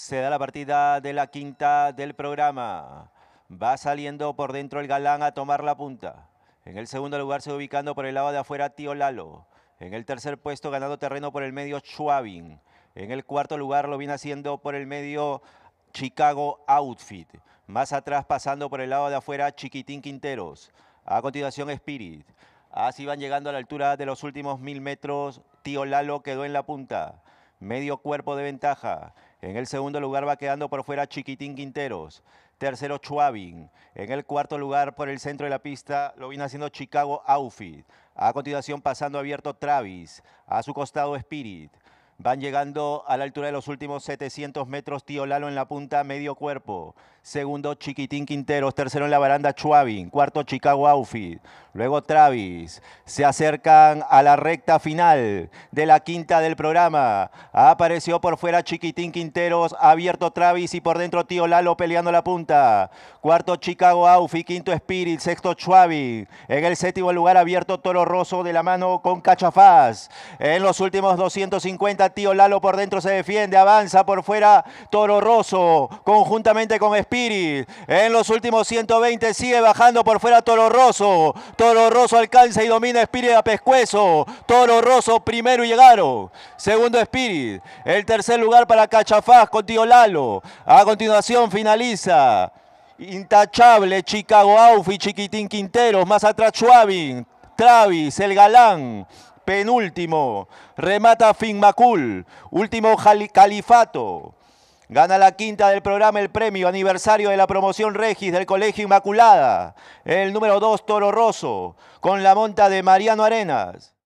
Se da la partida de la quinta del programa. Va saliendo por dentro el galán a tomar la punta. En el segundo lugar se va ubicando por el lado de afuera Tío Lalo. En el tercer puesto ganando terreno por el medio Schwabin. En el cuarto lugar lo viene haciendo por el medio Chicago Outfit. Más atrás pasando por el lado de afuera Chiquitín Quinteros. A continuación Spirit. Así van llegando a la altura de los últimos mil metros. Tío Lalo quedó en la punta. Medio cuerpo de ventaja. En el segundo lugar va quedando por fuera Chiquitín Quinteros. Tercero, Chuavin. En el cuarto lugar, por el centro de la pista, lo viene haciendo Chicago Outfit. A continuación, pasando abierto Travis. A su costado, Spirit. Van llegando a la altura de los últimos 700 metros, Tío Lalo en la punta, medio cuerpo. Segundo, Chiquitín Quinteros. Tercero en la baranda, Chuavin. Cuarto, Chicago Outfit. Luego, Travis. Se acercan a la recta final de la quinta del programa. Apareció por fuera Chiquitín Quinteros. Abierto Travis y por dentro Tío Lalo peleando la punta. Cuarto, Chicago Outfit. Quinto, Spirit. Sexto, Chuavin. En el séptimo lugar, abierto Toro Rosso de la mano con Cachafaz. En los últimos 250, Tío Lalo por dentro se defiende. Avanza por fuera Toro Rosso. Conjuntamente con Spirit. En los últimos 120 sigue bajando por fuera Toro Rosso. Toro Rosso alcanza y domina Spirit a pescuezo. Toro Rosso primero llegaron. Segundo Spirit. El tercer lugar para Cachafaz con Tío Lalo. A continuación finaliza. Intachable, Chicago Aufi, Chiquitín Quinteros, más atrás Schwabin, Travis, El Galán, penúltimo, remata Finmacul, último Califato. Gana la quinta del programa el premio aniversario de la promoción Regis del Colegio Inmaculada. El número 2, Toro Rosso, con la monta de Mariano Arenas.